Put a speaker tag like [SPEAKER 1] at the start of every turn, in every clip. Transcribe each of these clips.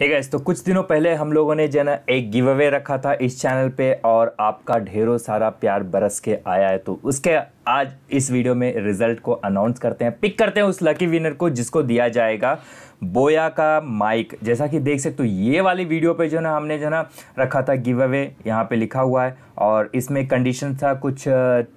[SPEAKER 1] है गैस तो कुछ दिनों पहले हम लोगों ने जो ना एक गिव अवे रखा था इस चैनल पे और आपका ढेरों सारा प्यार बरस के आया है तो उसके आज इस वीडियो में रिजल्ट को अनाउंस करते हैं पिक करते हैं उस लकी विनर को जिसको दिया जाएगा बोया का माइक जैसा कि देख सकते हो ये वाली वीडियो पे जो ना हमने जो ना रखा था गिव अवे यहाँ पे लिखा हुआ है और इसमें कंडीशन था कुछ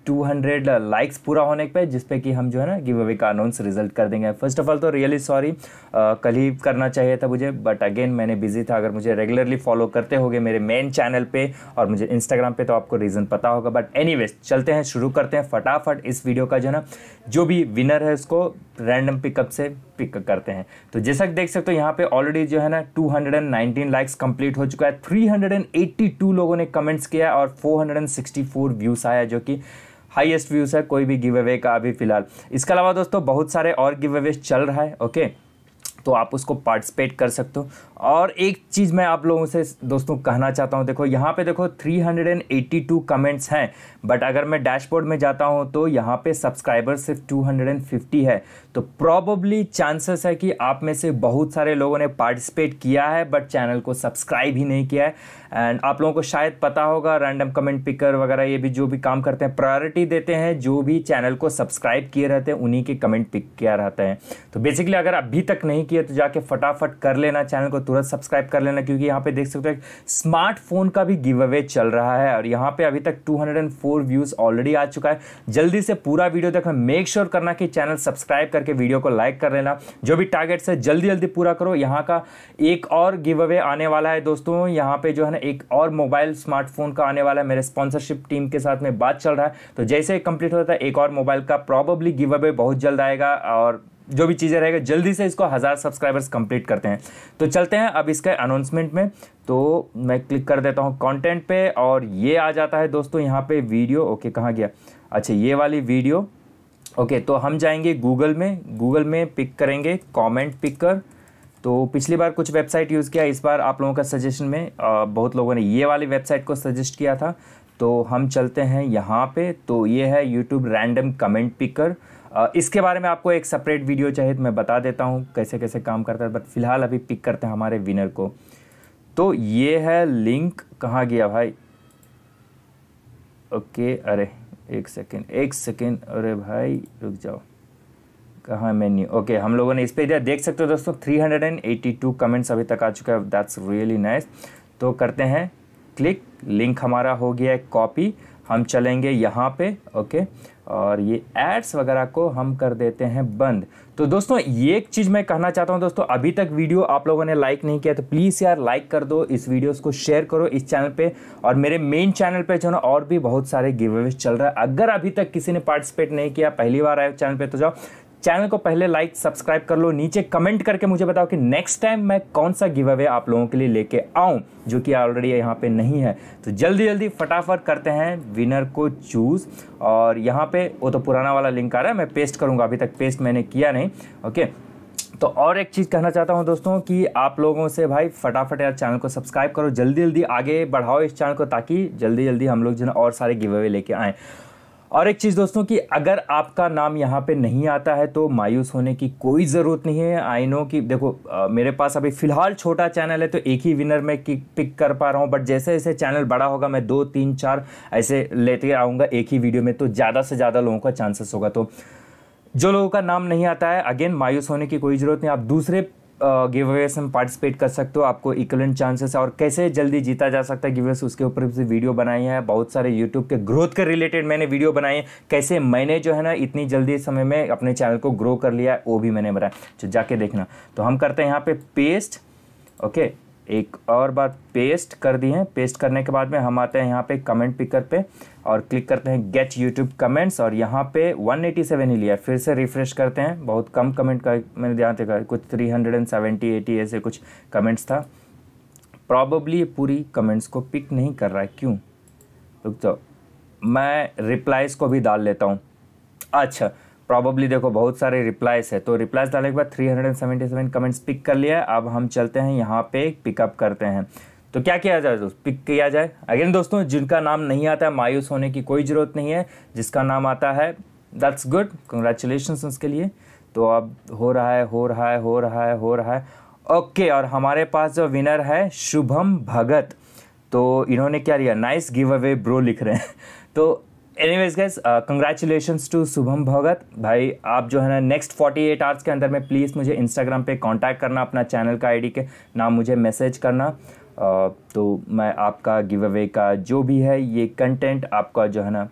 [SPEAKER 1] 200 लाइक्स पूरा होने पे जिसपे कि हम जो है ना गिव अवे का अनाउंस रिजल्ट कर देंगे फर्स्ट ऑफ ऑल तो रियली सॉरी कल ही करना चाहिए था मुझे बट अगेन मैंने बिजी था अगर मुझे रेगुलरली फॉलो करते हो मेरे मेन चैनल पर और मुझे इंस्टाग्राम पर तो आपको रीज़न पता होगा बट एनी चलते हैं शुरू करते हैं फटा फटाफट इस वीडियो का जो ना जो भी विनर है उसको रैंडम पिकअप से पिक करते हैं तो जैसा देख सकते हो यहाँ पे ऑलरेडी जो है ना 219 लाइक्स कंप्लीट हो चुका है 382 लोगों ने कमेंट्स किया और 464 व्यूज़ आया जो कि हाईएस्ट व्यूज़ है कोई भी गिव अवे का अभी फिलहाल इसके अलावा दोस्तों बहुत सारे और गिव अवे चल रहा है ओके तो आप उसको पार्टिसिपेट कर सकते हो और एक चीज़ मैं आप लोगों से दोस्तों कहना चाहता हूँ देखो यहाँ पे देखो 382 कमेंट्स हैं बट अगर मैं डैशबोर्ड में जाता हूँ तो यहाँ पे सब्सक्राइबर सिर्फ 250 है तो प्रॉबली चांसेस है कि आप में से बहुत सारे लोगों ने पार्टिसिपेट किया है बट चैनल को सब्सक्राइब ही नहीं किया है एंड आप लोगों को शायद पता होगा रैंडम कमेंट पिकर वगैरह ये भी जो भी काम करते हैं प्रायोरिटी देते हैं जो भी चैनल को सब्सक्राइब किए रहते हैं उन्हीं के कमेंट पिक किया रहते हैं तो बेसिकली अगर अभी तक नहीं किया चुकी है तो जाके फटाफट कर लेना चैनल को तुरंत सब्सक्राइब कर लेना क्योंकि यहाँ पे देख सकते हो स्मार्टफोन का भी गिव अवे चल रहा है और यहाँ पे अभी तक 204 व्यूज़ ऑलरेडी आ चुका है जल्दी से पूरा वीडियो देखना मेक श्योर करना कि चैनल सब्सक्राइब करके वीडियो को लाइक कर लेना जो भी टारगेट्स है जल्दी जल्दी पूरा करो यहाँ का एक और गिव अवे आने वाला है दोस्तों यहाँ पे जो है ना एक और मोबाइल स्मार्टफोन का आने वाला है मेरे स्पॉन्सरशिप टीम के साथ में बात चल रहा है तो जैसे कंप्लीट होता है एक और मोबाइल का प्रॉबली गिव अवे बहुत जल्द आएगा और जो भी चीज़ें रहेगा जल्दी से इसको हज़ार सब्सक्राइबर्स कंप्लीट करते हैं तो चलते हैं अब इसके अनाउंसमेंट में तो मैं क्लिक कर देता हूँ कंटेंट पे और ये आ जाता है दोस्तों यहाँ पे वीडियो ओके कहाँ गया अच्छा ये वाली वीडियो ओके तो हम जाएंगे गूगल में गूगल में पिक करेंगे कॉमेंट पिक कर तो पिछली बार कुछ वेबसाइट यूज़ किया इस बार आप लोगों का सजेशन में आ, बहुत लोगों ने ये वाली वेबसाइट को सजेस्ट किया था तो हम चलते हैं यहाँ पे तो ये है यूट्यूब रैंडम कमेंट पिकर इसके बारे में आपको एक सेपरेट वीडियो चाहिए तो मैं बता देता हूँ कैसे कैसे काम करता है बट फिलहाल अभी पिक करते हैं हमारे विनर को तो ये है लिंक कहाँ गया भाई ओके अरे एक सेकेंड एक सेकेंड अरे भाई रुक जाओ कहाँ मेन्यू ओके हम लोगों ने इस पर दिया देख सकते हो दोस्तों 382 कमेंट्स अभी तक आ चुका है दैट्स रियली नाइस तो करते हैं क्लिक लिंक हमारा हो गया है कॉपी हम चलेंगे यहाँ पे ओके और ये एड्स वगैरह को हम कर देते हैं बंद तो दोस्तों ये एक चीज़ मैं कहना चाहता हूँ दोस्तों अभी तक वीडियो आप लोगों ने लाइक नहीं किया तो प्लीज़ यार लाइक कर दो इस वीडियोस को शेयर करो इस चैनल पे और मेरे मेन चैनल पे जो ना और भी बहुत सारे गिवेज चल रहा है अगर अभी तक किसी ने पार्टिसिपेट नहीं किया पहली बार आए चैनल पर तो जाओ चैनल को पहले लाइक सब्सक्राइब कर लो नीचे कमेंट करके मुझे बताओ कि नेक्स्ट टाइम मैं कौन सा गिव अवे आप लोगों के लिए लेके आऊँ जो कि ऑलरेडी यहाँ पे नहीं है तो जल्दी जल्दी फटाफट करते हैं विनर को चूज़ और यहाँ पे वो तो पुराना वाला लिंक आ रहा है मैं पेस्ट करूँगा अभी तक पेस्ट मैंने किया नहीं ओके तो और एक चीज़ कहना चाहता हूँ दोस्तों कि आप लोगों से भाई फटाफट यार चैनल को सब्सक्राइब करो जल्दी जल्दी आगे बढ़ाओ इस चैनल को ताकि जल्दी जल्दी हम लोग जो है और सारे गिव अवे लेके आएँ और एक चीज़ दोस्तों कि अगर आपका नाम यहाँ पे नहीं आता है तो मायूस होने की कोई ज़रूरत नहीं है आई नो कि देखो आ, मेरे पास अभी फ़िलहाल छोटा चैनल है तो एक ही विनर मैं पिक कर पा रहा हूँ बट जैसे जैसे चैनल बड़ा होगा मैं दो तीन चार ऐसे लेते आऊँगा एक ही वीडियो में तो ज़्यादा से ज़्यादा लोगों का चांसेस होगा तो जो लोगों का नाम नहीं आता है अगेन मायूस होने की कोई ज़रूरत नहीं आप दूसरे गिव अवे में पार्टिसिपेट कर सकते हो आपको इक्वलेंट चांसेस है और कैसे जल्दी जीता जा सकता है गिव उसके ऊपर भी वीडियो बनाई है बहुत सारे यूट्यूब के ग्रोथ के रिलेटेड मैंने वीडियो बनाई है कैसे मैंने जो है ना इतनी जल्दी समय में अपने चैनल को ग्रो कर लिया है वो भी मैंने बनाया तो जाके देखना तो हम करते हैं यहाँ पे पेस्ट ओके एक और बात पेस्ट कर दिए हैं पेस्ट करने के बाद में हम आते हैं यहाँ पे कमेंट पिकर पे और क्लिक करते हैं गेट यूट्यूब कमेंट्स और यहाँ पे 187 ही लिया फिर से रिफ्रेश करते हैं बहुत कम कमेंट का मैंने ध्यान देखा कुछ 370 80 ऐसे कुछ कमेंट्स था प्रॉबली पूरी कमेंट्स को पिक नहीं कर रहा है क्यों रुक जाओ मैं रिप्लाइज़ को भी डाल लेता हूँ अच्छा प्रॉब्ली देखो बहुत सारे रिप्लाइज है तो रिप्लाइज डालने के बाद 377 कमेंट्स पिक कर लिया अब हम चलते हैं यहाँ पे पिकअप करते हैं तो क्या किया जाए दोस्त पिक किया जाए अगेन दोस्तों जिनका नाम नहीं आता है मायूस होने की कोई ज़रूरत नहीं है जिसका नाम आता है दैट्स गुड कंग्रेचुलेशन उसके लिए तो अब हो रहा है हो रहा है हो रहा है हो रहा है ओके okay, और हमारे पास जो विनर है शुभम भगत तो इन्होंने क्या लिया नाइस गिव अवे ब्रो लिख रहे हैं तो anyways guys congratulation to Shubham Bhagat भाई आप जो है ना नेक्स्ट 48 आवर्स के अंदर में प्लीज़ मुझे इंस्टाग्राम पे कांटेक्ट करना अपना चैनल का आईडी के नाम मुझे मैसेज करना uh, तो मैं आपका गिव अवे का जो भी है ये कंटेंट आपका जो है ना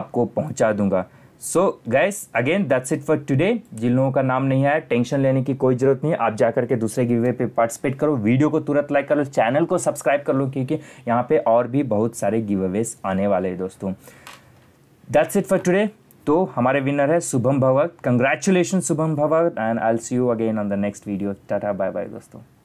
[SPEAKER 1] आपको पहुंचा दूंगा so guys again that's it for today जिन लोगों का नाम नहीं आया टेंशन लेने की कोई ज़रूरत नहीं आप जाकर के दूसरे गिवे पे पार्टिसिपेट करो वीडियो को तुरंत लाइक कर लो चैनल को सब्सक्राइब कर लो क्योंकि यहाँ पे और भी बहुत सारे गिव अवेज आने वाले हैं दोस्तों दैट्स इट फॉर टुडे तो हमारे विनर है Shubham Bhagwat congratulation Shubham Bhagwat and I see you again on the next video tata bye bye दोस्तों